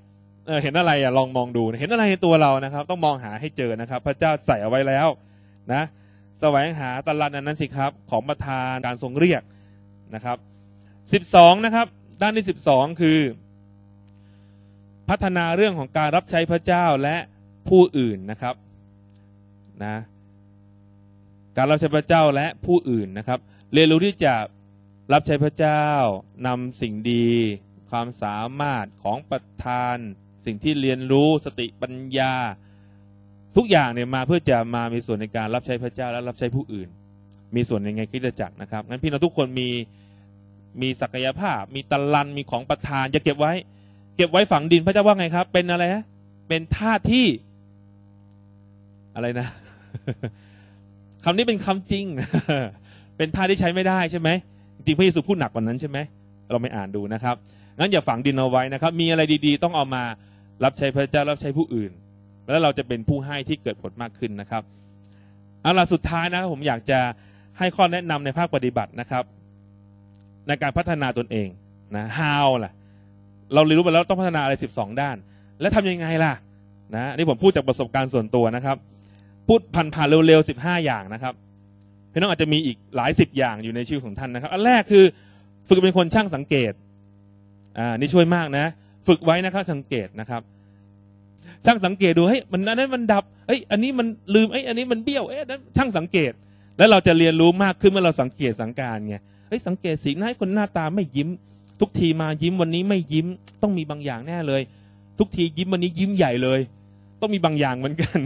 เออเห็นอะไรอ่ะลองมองดูเห็นอะไรในตัวเรานะครับต้องมองหาให้เจอนะครับ พระเจ้าใส่เอาไว้แล้ว นะแสวงหาตลานอันนั้นสิครับของประธานการทรงเรียกนะครับส2ิบองนะครับด้านที่ส2ิบองคือ พัฒนาเรื่องของการรับใช้พระเจ้าและผู้อื่นนะครับนะการรับใช้พระเจ้าและผู้อื่นนะครับ เรียนรู้ที่จะรับใช้พระเจ้านำสิ่งดี ความสามารถของประธานสิ่งที่เรียนรู้สติปัญญาทุกอย่างเนี่ยมาเพื่อจะมามีส่วนในการรับใช้พระเจ้า และรับใช้ผู้อื่น มีส่วนในไงคิดจักรนะครับ งั้นพี่น้องทุกคนมี มีศักยภาพ มีตะลัน มีของประทานอย่าเก็บไว้ เก็บไว้ฝังดิน พระเจ้าว่าไงครับ เป็นอะไรฮะเป็นท่าที่ อะไรนะ คำนี้เป็นคำจริง เป็นท่าที่ใช้ไม่ได้ใช่ไหมจริงพระเยซูพูดหนักกว่านั้น ใช่ไหม เราไม่อ่านดูนะครับ งั้น อย่าฝังดินเอาไว้นะครับ มีอะไรดี ๆ ต้องเอามารับใช้พระเจ้า รับใช้ผู้อื่นแล้วเราจะเป็นผู้ให้ที่เกิดผลมากขึ้นนะครับ เอาล่ะสุดท้ายนะครับผมอยากจะให้ข้อแนะนำในภาคปฏิบัตินะครับ ในการพัฒนาตนเองนะ how ล่ะ เราเรียนรู้ไปแล้วต้องพัฒนาอะไร 12 ด้าน และทำยังไงล่ะ นะนี่ผมพูดจากประสบการณ์ส่วนตัวนะครับ พูดผ่านๆเร็วๆ 15 อย่างนะครับพี่น้องอาจจะมีอีกหลายสิบอย่างอยู่ในชีวิตของท่านนะครับอันแรกคือฝึกเป็นคนช่างสังเกตอ่านี่ช่วยมากนะ ฝึกไว้นะครับสังเกตนะครับช่างสังเกตดูเฮ้ยมันอันนั้นมันดับเฮ้ยอันนี้มันลืมเฮ้ยอันนี้มันเบี้ยวเอ้ยนั้นช่างสังเกต แล้วเราจะเรียนรู้มากขึ้นเมื่อเราสังเกตสังการไงเฮ้ยสังเกตสีหน้าคนหน้าตาไม่ยิ้ม ทุกทีมายิ้มวันนี้ไม่ยิ้ม ต้องมีบางอย่างแน่เลย ทุกทียิ้มวันนี้ยิ้มใหญ่เลย ต้องมีบางอย่างเหมือนกัน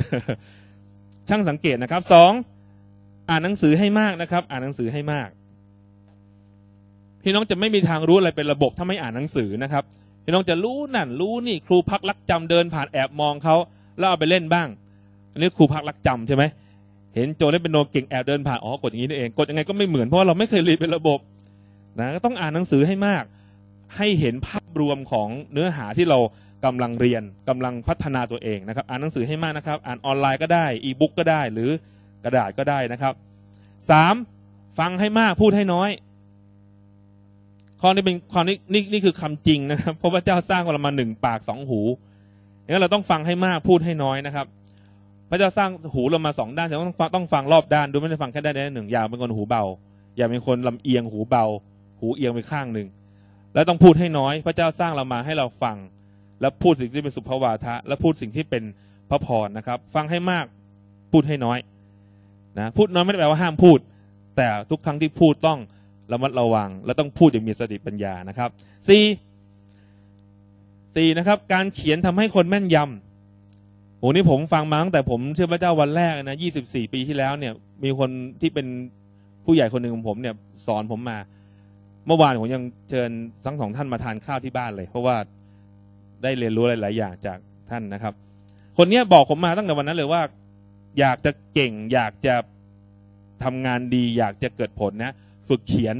ช่างสังเกตนะครับสองอ่านหนังสือให้มากนะครับ อ่านหนังสือให้มาก พี่น้องจะไม่มีทางรู้อะไรเป็นระบบถ้าไม่อ่านหนังสือนะครับพี่น้องจะรู้นั่นรู้นี่ครูพักรักจำเดิน ผ่านแอบมองเขาแล้วเอาไปเล่นบ้างอันนี้ครูพักรักจำใช่ไหมเห็นโจเล่นเป็นโนเก่งแอบเดินผ่านอ๋อกดอย่างนี้นี่เองกดยังไงก็ไม่เหมือนเพราะเราไม่เคยเรียนเป็นระบบนะก็ต้องอ่านหนังสือให้มาก ให้เห็นภาพรวมของเนื้อหาที่เรากำลังเรียนกำลังพัฒนาตัวเองนะครับอ่านหนังสือให้มากนะครับอ่านออนไลน์ก็ได้อีบุ๊กก็ได้หรือกระดาษก็ได้นะครับ 3. ฟังให้มากพูดให้น้อยข้อนี้เป็นข้อนี้นี่นี่คือคำจริงนะครับเพราะพระเจ้าสร้างเรามาหนึ่งปากสองหูงั้นเราต้องฟังให้มากพูดให้น้อยนะครับ พระเจ้าสร้างหูเรามาสองด้านแต่ต้องต้องฟังรอบด้านดูไม่ได้ฟังแค่ด้านใดหนึ่งอย่าเป็นคนหูเบาอย่าเป็นคนลำเอียงหูเบา หูเอียงไปข้างหนึ่งแล้วต้องพูดให้น้อยพระเจ้าสร้างเรามาให้เราฟังและพูดสิ่งที่เป็นสุภวาทะ และพูดสิ่งที่เป็นพระพรนะครับฟังให้มากพูดให้น้อยนะพูดน้อยไม่ได้แปลว่าห้ามพูด แต่ทุกครั้งที่พูดต้องระมัดระวังและต้องพูดอย่างมีสติปัญญานะครับ 4. 4นะครับ การเขียนทำให้คนแม่นยำโอ้นี่ผมฟังมาตั้งแต่ผมเชื่อพระเจ้าวันแรกนะยี่สิบสี่ปีที่แล้วเนี่ยมีคนที่เป็นผู้ใหญ่คนหนึ่งของผมเนี่ยสอนผมมา เมื่อวานผมยังเชิญทั้งสองท่านมาทานข้าวที่บ้านเลย เพราะว่าได้เรียนรู้หลายๆ อย่างจากท่านนะครับ คนนี้บอกผมมาตั้งแต่วันนั้นเลยว่า อยากจะเก่ง อยากจะทำงานดีอยากจะเกิดผลนะฝึกเขียน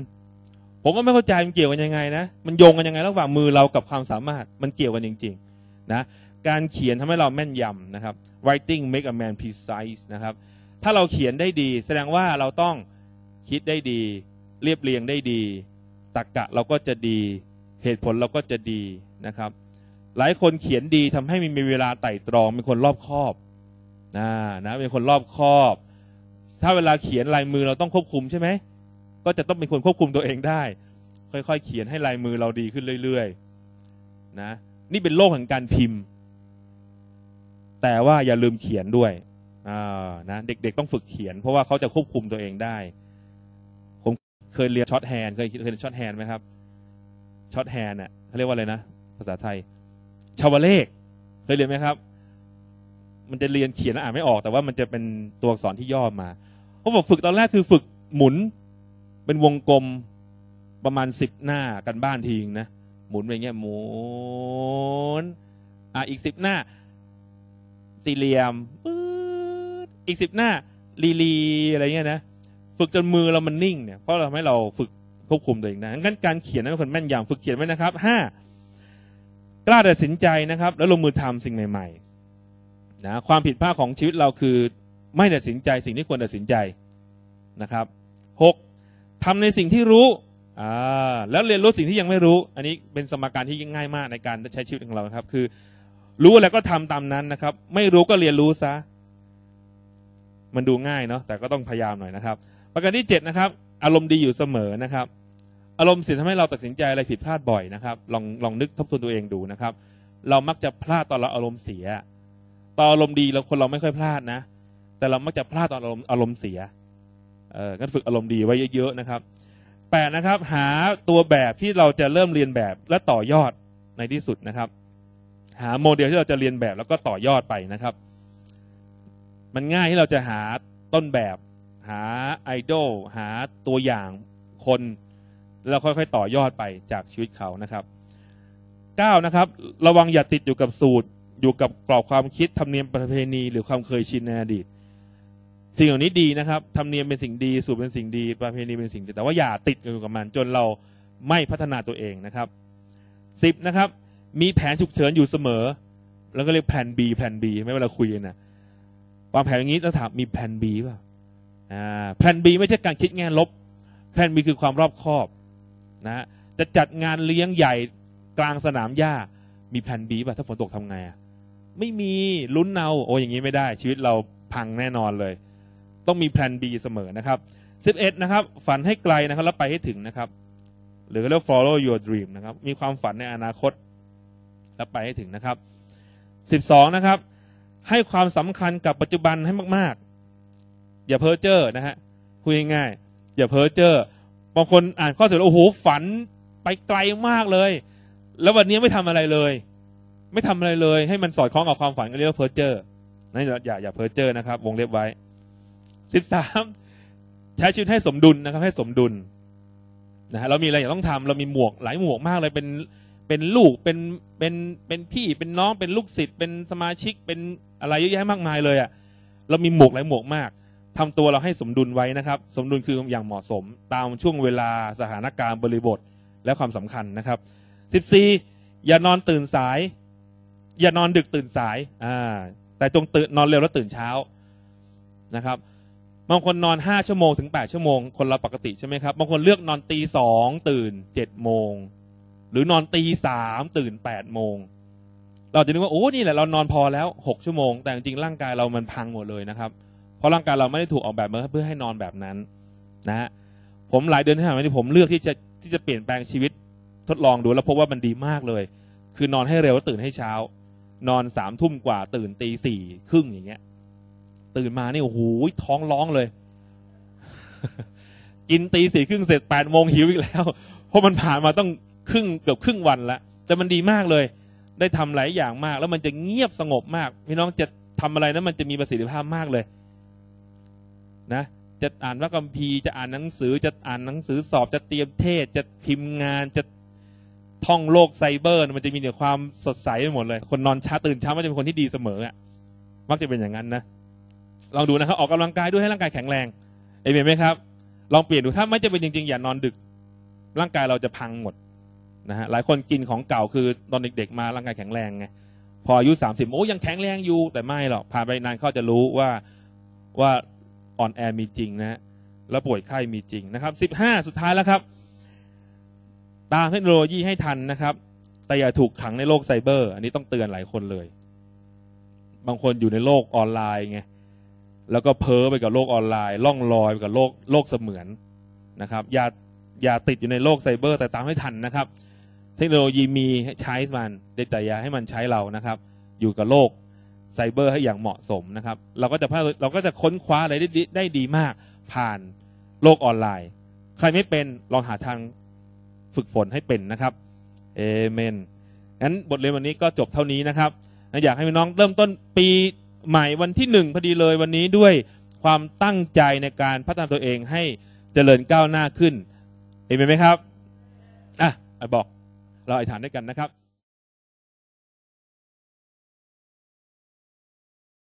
ผมก็ไม่เข้าใจมันเกี่ยวกันยังไงนะมันโยงกันยังไงระหว่างมือเรากับความสามารถมันเกี่ยวกันจริงๆนะการเขียนทำให้เราแม่นยำนะครับ writing make a man precise นะครับถ้าเราเขียนได้ดีแสดงว่าเราต้องคิดได้ดี เรียบเรียงได้ดี ตรกกะเราก็จะดีเหตุผลเราก็จะดีนะครับ หลายคนเขียนดีทำให้มีเวลาไต่ตรองเป็นคนรอบคอบนะนะเป็นคนรอบคอบ ถ้าเวลาเขียนลายมือเราต้องควบคุมใช่ไหมก็จะต้องเป็นคนควบคุมตัวเองได้ ค่อยๆเขียนให้ลายมือเราดีขึ้นเรื่อยๆนะ นี่เป็นโลกแห่งการพิมพ์ แต่ว่าอย่าลืมเขียนด้วยนะเด็กๆต้องฝึกเขียนเพราะว่าเขาจะควบคุมตัวเองได้ผมเคยเรียนช็อตแฮนเคยเคยเรียนช็อตแฮนไหมครับช็อตแฮนอ่ะเขาเรียกว่าอะไรนะภาษาไทย ชาวเลขเคยเรียนไหมครับ มันจะเรียนเขียนอ่านไม่ออกแต่ว่ามันจะเป็นตัวอักษรที่ย่อมาเขาบอกฝึกตอนแรกคือฝึกหมุนเป็นวงกลมประมาณสิบหน้ากันบ้านทีงนะ หมุนอไงเงี้ยหมุนอ่ะอีกสิบหน้า สี่เหลี่ยมอีกสิบหน้าลีลีอะไรเงี้ยนะฝึกจนมือเรามันนิ่งเนี่ยเพราะเราทำให้เราฝึกควบคุมตัวเองนะงั้นการเขียนนั้นเป็นคนแม่นยำฝึกเขียนไว้นะครับห้ากล้าตัดสินใจนะครับ แล้วลงมือทำสิ่งใหม่ๆนะความผิดพลาดของชีวิตเราคือ ไม่ตัดสินใจสิ่งที่ควรตัดสินใจนะครับหกทำในสิ่งที่รู้อ่าแล้วเรียนรู้สิ่งที่ยังไม่รู้ อันนี้เป็นสมการที่ง่ายมากในการใช้ชีวิตของเราครับ คือรู้อะไรก็ทำตามนั้นนะครับ ไม่รู้ก็เรียนรู้ซะ มันดูง่ายเนาะ แต่ก็ต้องพยายามหน่อยนะครับ ประการที่7นะครับ อารมณ์ดีอยู่เสมอนะครับ อารมณ์เสียทำให้เราตัดสินใจอะไรผิดพลาดบ่อยนะครับ ลองลองนึกทบทวนตัวเองดูนะครับ เรามักจะพลาดตอนเราอารมณ์เสีย ตอนอารมณ์ดีเราคนเราไม่ค่อยพลาดนะ แต่เรามักจะพลาดตอนอารมณ์อารมณ์เสียก็ฝึกอารมณ์ดีไว้เยอะๆนะครับแปดนะครับ หาตัวแบบที่เราจะเริ่มเรียนแบบและต่อยอดในที่สุดนะครับ หาโมเดลที่เราจะเรียนแบบแล้วก็ต่อยอดไปนะครับ มันง่ายที่เราจะหาต้นแบบ หาไอดอลหาตัวอย่างคน แล้วค่อยๆต่อยอดไปจากชีวิตเขานะครับ9นะครับระวังอย่าติดอยู่กับสูตรอยู่กับกรอบความคิดธรรมเนียมประเพณีหรือความเคยชินในอดีตสิ่งเหล่านี้ดีนะครับธรรมเนียมเป็นสิ่งดีสูตรเป็นสิ่งดี ประเพณีเป็นสิ่งดีแต่ว่าอย่าติดอยู่กับมันจนเราไม่พัฒนาตัวเองนะครับสิบนะครับมีแผนฉุกเฉินอยู่เสมอ แล้วก็เรียกแผน B แผน B ไม่เวลาคุยนะวางแผนอย่างนี้แล้วถามมีแผน B ป่ะอ่าแผน B ไม่ใช่การคิดแง่ลบ แผน B คือความรอบคอบนะจะจัดงานเลี้ยงใหญ่กลางสนามหญ้ามีแผน B ป่ะถ้าฝนตกทำไงอ่ะไม่มีลุ้นเอาโอ้อย่างนี้ไม่ได้ ชีวิตเราพังแน่นอนเลยต้องมีแผน B เสมอนะครับ 11 นะครับฝันให้ไกลนะครับ แล้วไปให้ถึงนะครับ หรือเรียก follow your dream นะครับมีความฝันในอนาคต แล้วไปให้ถึงนะครับ 12 นะครับ ให้ความสำคัญกับปัจจุบันให้มาก ๆอย่าเพ้อเจ้อนะฮะพูดง่ายๆอย่าเพ้อเจ้อบางคนอ่านข้อเสนอโอ้โหฝันไปไกลมากเลย แล้ววันนี้ไม่ทำอะไรเลย ไม่ทำอะไรเลยให้มันสอดคล้องกับความฝันก็เรียกว่าเพอร์เจอร์นั่นอย่าอย่าเพอร์เจอร์นะครับ วงเล็บไว้สิบสามใช้ชีวิตให้สมดุลนะครับให้สมดุลนะฮะเรามีอะไรอย่ากต้องทำเรามีหมวกหลายหมวกมากเลยเป็นเป็นลูกเป็นเป็นเป็นพี่เป็นน้องเป็นลูกศิษย์เป็นสมาชิกเป็นอะไรเยอะแยะมากมายเลยอะ่ะเรามีหมวกหลายหมวกมาก ทำตัวเราให้สมดุลไว้นะครับ สมดุลคืออย่างเหมาะสม ตามช่วงเวลาสถานการณ์บริบทและความสำคัญนะครับ 14 อย่านอนตื่นสาย อย่านอนดึกตื่นสายอ่าแต่จงตื่นนอนเร็วแล้วตื่นเช้านะครับบางคนนอนห้าชั่วโมงถึงแปดชั่วโมงคนเราปกติใช่ไหมครับบางคนเลือกนอนตีสองตื่นเจ็ดโมง หรือนอนตีสามตื่นแปดโมงเราจะนึกว่าโอ้นี่แหละเรานอนพอแล้วหกชั่วโมง แต่จริงร่างกายเรามันพังหมดเลยนะครับ เพราะร่างกายเราไม่ได้ถูกออกแบบมาเพื่อให้นอนแบบนั้นนะฮะผมหลายเดือนที่ผ่านมานี่ผมเลือกที่จะที่จะเปลี่ยนแปลงชีวิต ทดลองดูแล้วพบว่ามันดีมากเลย คือนอนให้เร็วตื่นให้เช้า นอนสามทุ่มกว่าตื่นตีสี่ครึ่งอย่างเงี้ยตื่นมานี่โอ้โหท้องร้องเลย กินตีสี่ครึ่งเสร็จแปดโมงหิวอีกแล้ว เพราะมันผ่านมาต้องครึ่งเกือบครึ่งวันละแต่มันดีมากเลย ได้ทำหลายอย่างมาก แล้วมันจะเงียบสงบมาก พี่น้องจะทำอะไรนะั้นมันจะมีประสิทธิภาพมากเลย นะ จะอ่านพระคัมภีร์จะอ่านหนังสือจะอ่านหนังสือสอบจะเตรียมเทศจะพิมพ์งานจะท่องโลกไซเบอร์ มันจะมีแต่ความ สดใสไปหมดเลย คนนอนช้า ตื่นช้ามันจะเป็นคนที่ดีเสมออ่ะมักจะเป็นอย่างนั้นนะลองดูนะครับออกกำลังกายด้วยให้ร่างกายแข็งแรงเอเมนไหมครับลองเปลี่ยนดู ถ้าไม่จะเป็นจริงๆอย่านอนดึก ร่างกายเราจะพังหมดนะฮะหลายคนกินของเก่าคือตอนเด็กๆ มาร่างกายแข็งแรงไงพออายุสามสิบโอ้ยังแข็งแรงอยู่แต่ไม่หรอกผ่านไปนานเขาจะรู้ว่าว่าอ่อนแอมีจริงนะแล้วป่วยไข้มีจริงนะครับสิบห้าสุดท้ายแล้วครับ ตามเทคโนโลยีให้ทันนะครับแต่อย่าถูกขังในโลกไซเบอร์อันนี้ต้องเตือนหลายคนเลย บางคนอยู่ในโลกออนไลน์ไงแล้วก็เพ้อไปกับโลกออนไลน์ล่องลอยไปกับโลกโลกเสมือนนะครับ อย่าอย่าติดอยู่ในโลกไซเบอร์แต่ตามให้ทันนะครับ เทคโนโลยีมีใช้มันแต่อย่าให้มันใช้เรานะครับ อยู่กับโลกไซเบอร์ให้อย่างเหมาะสมนะครับเราก็จะเราก็จะค้นคว้าอะไรได้ได้ดีมากผ่านโลกออนไลน์ใครไม่เป็นลองหาทางฝึกฝนให้เป็นนะครับเอเมนงั้นบทเรียนวันนี้ก็จบเท่านี้นะครับ อยากให้น้องเริ่มต้นปีใหม่วันที่หนึ่งพอดีเลยวันนี้ด้วยความตั้งใจในการพัฒนาตัวเองให้เจริญก้าวหน้าขึ้น เห็นไหมครับ อ่ะบอกเราอธิษฐานด้วยกันนะครับ